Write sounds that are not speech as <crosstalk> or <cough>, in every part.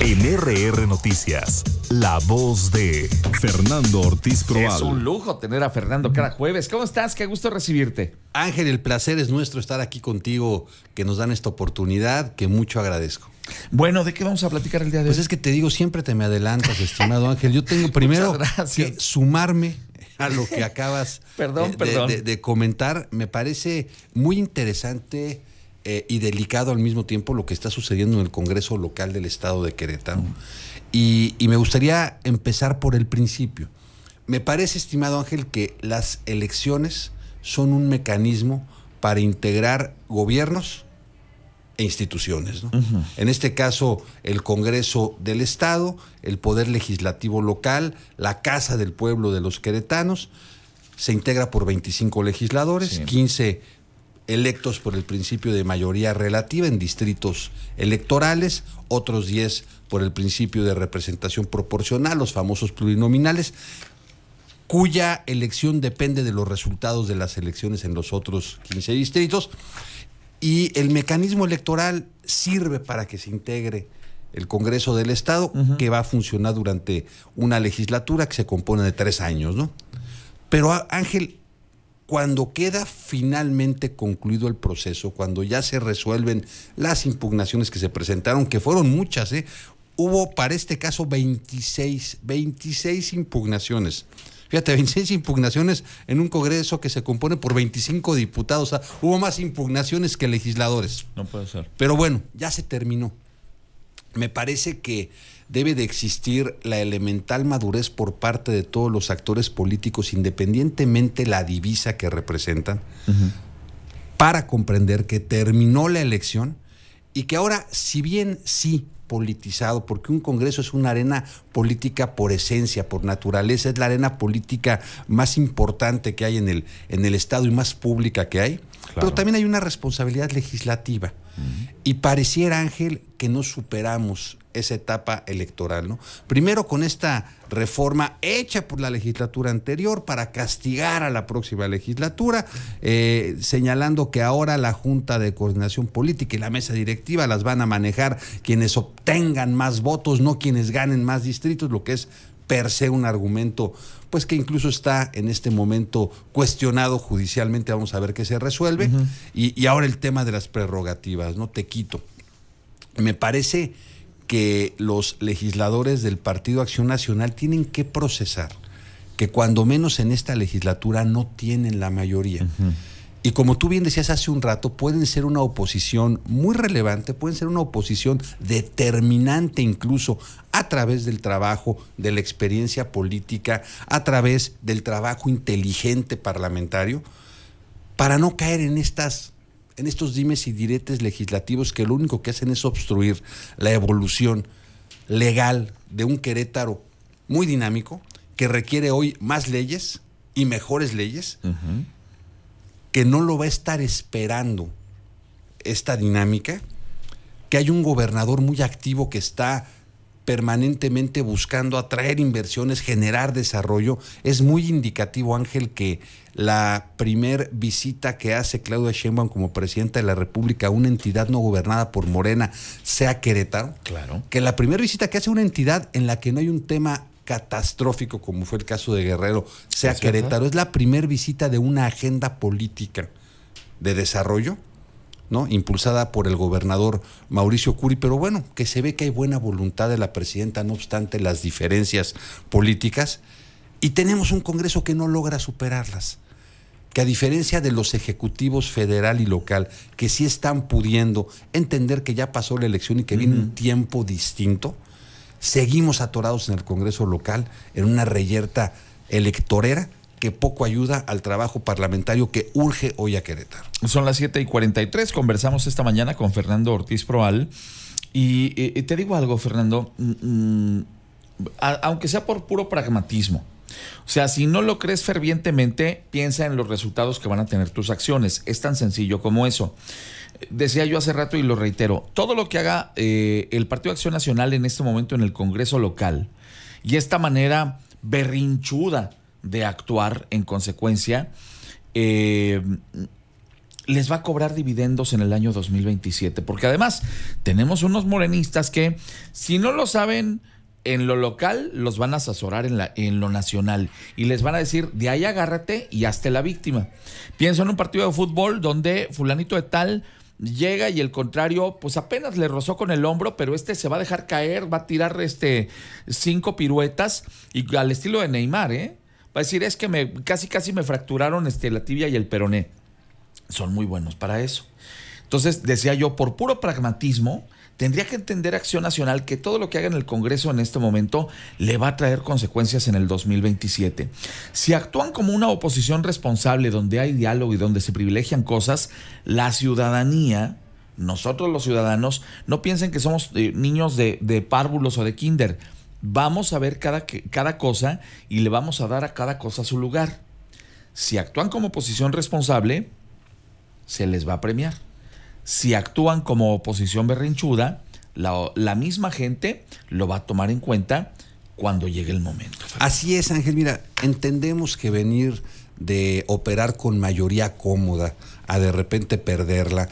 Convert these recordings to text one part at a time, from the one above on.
En RR Noticias, la voz de Fernando Ortiz Proal. Es un lujo tener a Fernando cada jueves. ¿Cómo estás? Qué gusto recibirte. Ángel, el placer es nuestro estar aquí contigo, que nos dan esta oportunidad, que mucho agradezco. Bueno, ¿de qué vamos a platicar el día de pues hoy? Pues es que te digo, siempre te me adelantas, estimado Ángel. Yo tengo <laughs> primero que sumarme a lo que acabas <laughs> de comentar. Me parece muy interesante eh, y delicado al mismo tiempo lo que está sucediendo en el Congreso local del Estado de Querétaro. y, me gustaría empezar por el principio. Me parece, estimado Ángel, que las elecciones son un mecanismo para integrar gobiernos e instituciones. En este caso, el Congreso del Estado, el Poder Legislativo local, la Casa del Pueblo de los Queretanos, se integra por 25 legisladores, 15 electos por el principio de mayoría relativa en distritos electorales, otros 10 por el principio de representación proporcional, los famosos plurinominales, cuya elección depende de los resultados de las elecciones en los otros 15 distritos. Y el mecanismo electoral sirve para que se integre el Congreso del Estado, que va a funcionar durante una legislatura que se compone de tres años, ¿no? Pero Ángel, cuando queda finalmente concluido el proceso, cuando ya se resuelven las impugnaciones que se presentaron, que fueron muchas, ¿eh? hubo para este caso 26, 26 impugnaciones. Fíjate, 26 impugnaciones en un Congreso que se compone por 25 diputados. hubo más impugnaciones que legisladores. No puede ser. Pero bueno, ya se terminó. Me parece que debe de existir la elemental madurez por parte de todos los actores políticos, independientemente la divisa que representan, para comprender que terminó la elección y que ahora, si bien sí politizado, porque un Congreso es una arena política por esencia, por naturaleza, es la arena política más importante que hay en el, en el Estado y más pública que hay, pero también hay una responsabilidad legislativa. Y pareciera, Ángel, que no superamos esa etapa electoral, ¿no? Primero con esta reforma hecha por la legislatura anterior para castigar a la próxima legislatura, eh, señalando que ahora la Junta de Coordinación Política y la mesa directiva las van a manejar quienes obtengan más votos, no quienes ganen más distritos, lo que es per se un argumento, pues que incluso está en este momento cuestionado judicialmente, vamos a ver qué se resuelve, y, y, ahora el tema de las prerrogativas, ¿no? Te quito. Me parece que los legisladores del Partido Acción Nacional tienen que procesar, que cuando menos en esta legislatura no tienen la mayoría. Y como tú bien decías hace un rato, pueden ser una oposición muy relevante, pueden ser una oposición determinante incluso a través del trabajo, de la experiencia política, a través del trabajo inteligente parlamentario, para no caer en estas en estos dimes y diretes legislativos que lo único que hacen es obstruir la evolución legal de un Querétaro muy dinámico, que requiere hoy más leyes y mejores leyes, que no lo va a estar esperando esta dinámica, que hay un gobernador muy activo que está permanentemente buscando atraer inversiones, generar desarrollo. Es muy indicativo, Ángel, que la primer visita que hace Claudia Sheinbaum como presidenta de la República a una entidad no gobernada por Morena sea Querétaro. Claro. Que la primera visita que hace una entidad en la que no hay un tema catastrófico como fue el caso de Guerrero sea Querétaro, es la primera visita de una agenda política de desarrollo impulsada por el gobernador Mauricio Curi, pero bueno, que se ve que hay buena voluntad de la presidenta, no obstante las diferencias políticas, y tenemos un Congreso que no logra superarlas, que a diferencia de los ejecutivos federal y local, que sí están pudiendo entender que ya pasó la elección y que viene un tiempo distinto, seguimos atorados en el Congreso local, en una reyerta electorera que poco ayuda al trabajo parlamentario que urge hoy a Querétaro. Son las 7 y 43. Conversamos esta mañana con Fernando Ortiz Proal. Y eh, eh, te digo algo, Fernando. Mm, mm, aunque sea por puro pragmatismo. O sea, si no lo crees fervientemente, piensa en los resultados que van a tener tus acciones. Es tan sencillo como eso. Decía yo hace rato y lo reitero, todo lo que haga eh, el Partido Acción Nacional en este momento en el Congreso local y esta manera berrinchuda de actuar en consecuencia, eh, les va a cobrar dividendos en el año 2027. Porque además tenemos unos morenistas que, si no lo saben en lo local, los van a asesorar en, la, en lo nacional. Y les van a decir, de ahí agárrate y hazte la víctima. Pienso en un partido de fútbol donde fulanito de tal llega y el contrario, pues apenas le rozó con el hombro, pero este se va a dejar caer, va a tirar este cinco piruetas y al estilo de Neymar, ¿eh? decir, es que me, casi, casi me fracturaron este, la tibia y el peroné. Son muy buenos para eso. Entonces, decía yo, por puro pragmatismo, tendría que entender Acción Nacional que todo lo que haga en el Congreso en este momento le va a traer consecuencias en el 2027. Si actúan como una oposición responsable donde hay diálogo y donde se privilegian cosas, la ciudadanía, nosotros los ciudadanos, no piensen que somos eh, niños de párvulos o de kinder vamos a ver cada, cada cosa y le vamos a dar a cada cosa su lugar. Si actúan como oposición responsable, se les va a premiar. Si actúan como oposición berrinchuda, la, misma gente lo va a tomar en cuenta cuando llegue el momento. Así es, Ángel. Mira, entendemos que venir de operar con mayoría cómoda a de repente perderla,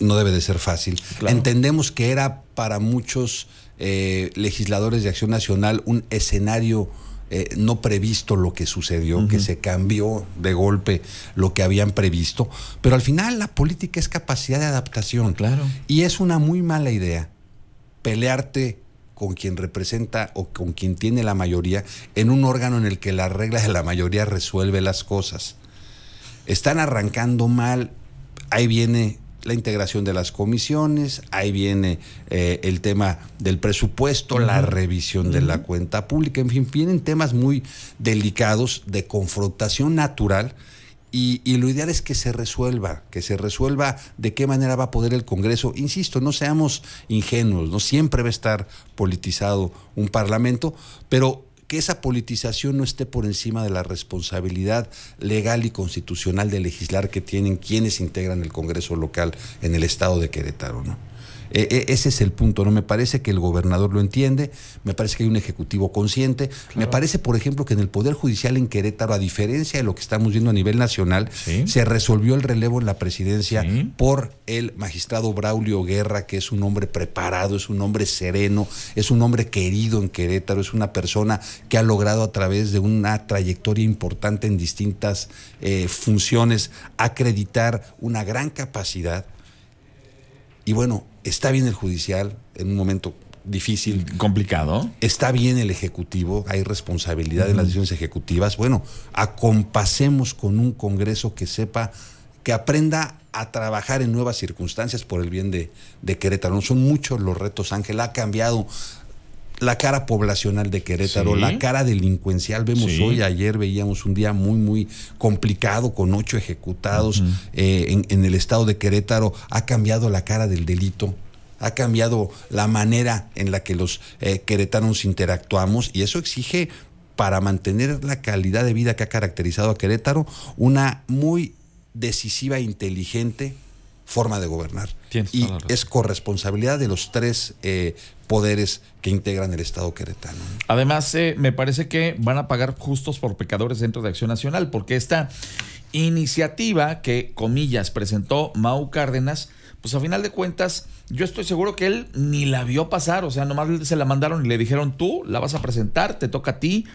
no debe de ser fácil. Entendemos que era para muchos eh, legisladores de Acción Nacional un escenario eh, no previsto lo que sucedió, que se cambió de golpe lo que habían previsto, pero al final la política es capacidad de adaptación. Claro. Y es una muy mala idea pelearte con quien representa o con quien tiene la mayoría en un órgano en el que las reglas de la mayoría resuelve las cosas. Están arrancando mal, ahí viene la integración de las comisiones, ahí viene eh, el tema del presupuesto, la revisión de la cuenta pública, en fin, vienen temas muy delicados de confrontación natural. Y, y, lo ideal es que se resuelva, que se resuelva de qué manera va a poder el Congreso. Insisto, no seamos ingenuos, no siempre va a estar politizado un Parlamento, pero que esa politización no esté por encima de la responsabilidad legal y constitucional de legislar que tienen quienes integran el Congreso local en el estado de Querétaro, ¿no? E, e, ese es el punto, ¿no? Me parece que el gobernador lo entiende, me parece que hay un ejecutivo consciente, me parece, por ejemplo, que en el Poder Judicial en Querétaro, a diferencia de lo que estamos viendo a nivel nacional, se resolvió el relevo en la presidencia por el magistrado Braulio Guerra, que es un hombre preparado, es un hombre sereno, es un hombre querido en Querétaro, es una persona que ha logrado a través de una trayectoria importante en distintas eh, funciones acreditar una gran capacidad. Y bueno, está bien el judicial en un momento difícil. Complicado. Está bien el Ejecutivo, hay responsabilidad en las decisiones ejecutivas. Bueno, acompasemos con un Congreso que sepa, que aprenda a trabajar en nuevas circunstancias por el bien de, Querétaro. son muchos los retos, Ángel, ha cambiado la cara poblacional de Querétaro, la cara delincuencial. Vemos hoy, ayer veíamos un día muy, muy complicado con ocho ejecutados eh, en, el estado de Querétaro. Ha cambiado la cara del delito. Ha cambiado la manera en la que los eh, queretanos interactuamos y eso exige, para mantener la calidad de vida que ha caracterizado a Querétaro, una muy decisiva, e inteligente forma de gobernar. y es corresponsabilidad de los tres eh, poderes que integran el Estado queretano. Además, eh, me parece que van a pagar justos por pecadores dentro de Acción Nacional, porque esta iniciativa que, comillas, presentó Mau Cárdenas, pues a final de cuentas, yo estoy seguro que él ni la vio pasar, o sea, nomás se la mandaron y le dijeron, tú la vas a presentar, te toca a ti.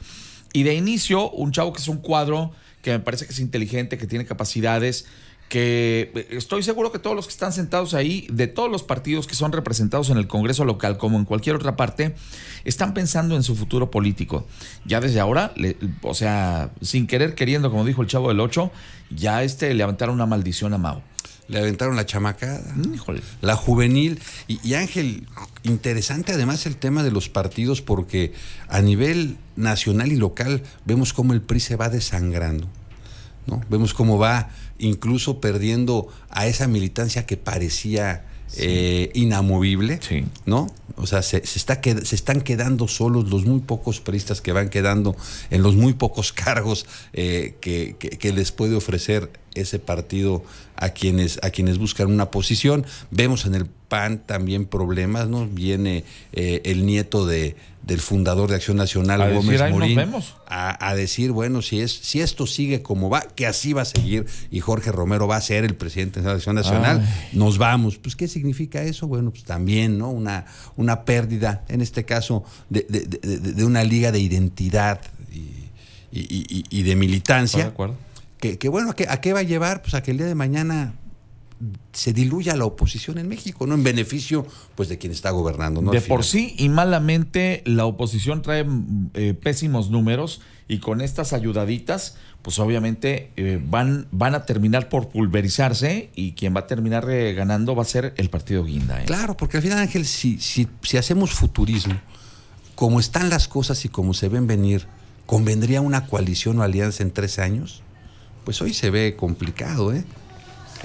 Y de inicio, un chavo que es un cuadro que me parece que es inteligente, que tiene capacidades, que eh, estoy seguro que todos los que están sentados ahí, de todos los partidos que son representados en el Congreso local como en cualquier otra parte, están pensando en su futuro político. Ya desde ahora, o sea, sin querer queriendo, como dijo el chavo del 8, ya este le aventaron una maldición a Mao. Le aventaron la chamacada. La juvenil. Y, Ángel, interesante además el tema de los partidos porque a nivel nacional y local vemos cómo el PRI se va desangrando. ¿no? Vemos cómo va incluso perdiendo a esa militancia que parecía eh, inamovible, ¿no? O sea, se, están quedando solos los muy pocos peristas que van quedando en los muy pocos <laughs> cargos eh, que, les puede ofrecer ese partido a quienes, a quienes buscan una posición. Vemos en el PAN también problemas, ¿no? Viene eh, el nieto de, del fundador de Acción Nacional, Gómez a, decir, bueno, si, es, si esto sigue como va, que así va a seguir y Jorge Romero va a ser el presidente de Acción Nacional, nos vamos. Pues, ¿qué significa eso? Bueno, pues también, ¿no? una una pérdida, en este caso, de, de, de, una liga de identidad y, de militancia. De acuerdo. Que, bueno, ¿a ¿a qué va a llevar? Pues a que el día de mañana se diluya la oposición en México, ¿no? En beneficio, pues, de quien está gobernando, De por sí y malamente la oposición trae eh, pésimos números y con estas ayudaditas, pues obviamente eh, van, van a terminar por pulverizarse y quien va a terminar eh, ganando va a ser el partido Guinda. Claro, porque al final, Ángel, si, si hacemos futurismo, como están las cosas y como se ven venir, ¿convendría una coalición o alianza en tres años? Pues hoy se ve complicado, ¿eh?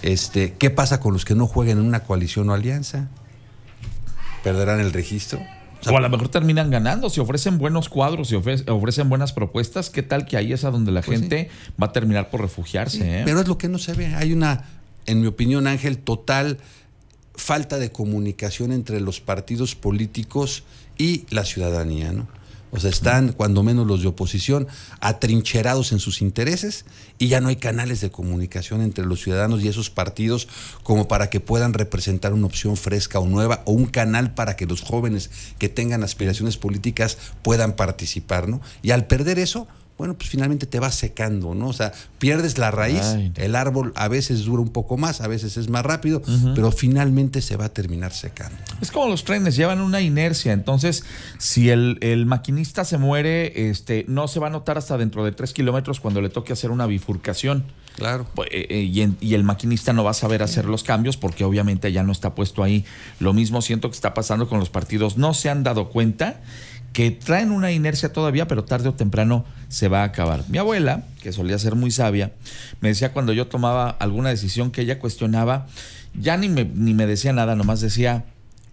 Este, ¿Qué pasa con los que no jueguen en una coalición o alianza? ¿Perderán el registro? O, a lo mejor terminan ganando, si ofrecen buenos cuadros, si ofrecen buenas propuestas, ¿qué tal que ahí es a donde la pues gente va a terminar por refugiarse? Eh? Pero es lo que no se ve. Hay una, en mi opinión, Ángel, total falta de comunicación entre los partidos políticos y la ciudadanía, ¿no? O sea, están, cuando menos los de oposición, atrincherados en sus intereses y ya no hay canales de comunicación entre los ciudadanos y esos partidos como para que puedan representar una opción fresca o nueva o un canal para que los jóvenes que tengan aspiraciones políticas puedan participar, ¿no? Y al perder eso, bueno, pues finalmente te va secando, ¿no? O sea, pierdes la raíz, el árbol a veces dura un poco más, a veces es más rápido, pero finalmente se va a terminar secando. Es como los trenes, llevan una inercia, entonces si el, el maquinista se muere, este, no se va a notar hasta dentro de tres kilómetros cuando le toque hacer una bifurcación. Claro. Pues, eh, eh, y, el maquinista no va a saber hacer los cambios porque obviamente ya no está puesto ahí. Lo mismo siento que está pasando con los partidos. No se han dado cuenta que traen una inercia todavía, pero tarde o temprano se va a acabar. Mi abuela, que solía ser muy sabia, me decía cuando yo tomaba alguna decisión que ella cuestionaba, ya ni me, ni me decía nada, nomás decía,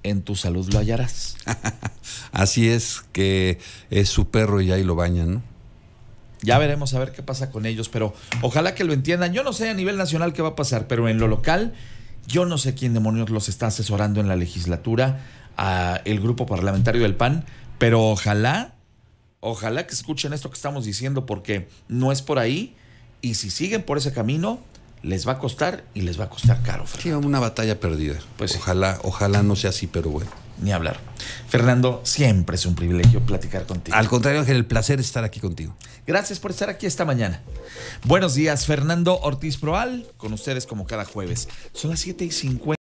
en tu salud lo hallarás. <laughs> Así es, que es su perro y ahí lo bañan, ¿no? Ya veremos a ver qué pasa con ellos, pero ojalá que lo entiendan. Yo no sé a nivel nacional qué va a pasar, pero en lo local, yo no sé quién demonios los está asesorando en la legislatura, a ah, el grupo parlamentario del PAN, pero ojalá, ojalá que escuchen esto que estamos diciendo porque no es por ahí y si siguen por ese camino les va a costar y les va a costar caro. Fernando. Sí, una batalla perdida. Pues ojalá, ojalá no sea así, pero bueno. Ni hablar. Fernando, siempre es un privilegio platicar contigo. Al contrario, Ángel, el placer estar aquí contigo. Gracias por estar aquí esta mañana. Buenos días, Fernando Ortiz Proal, con ustedes como cada jueves. Son las 7 y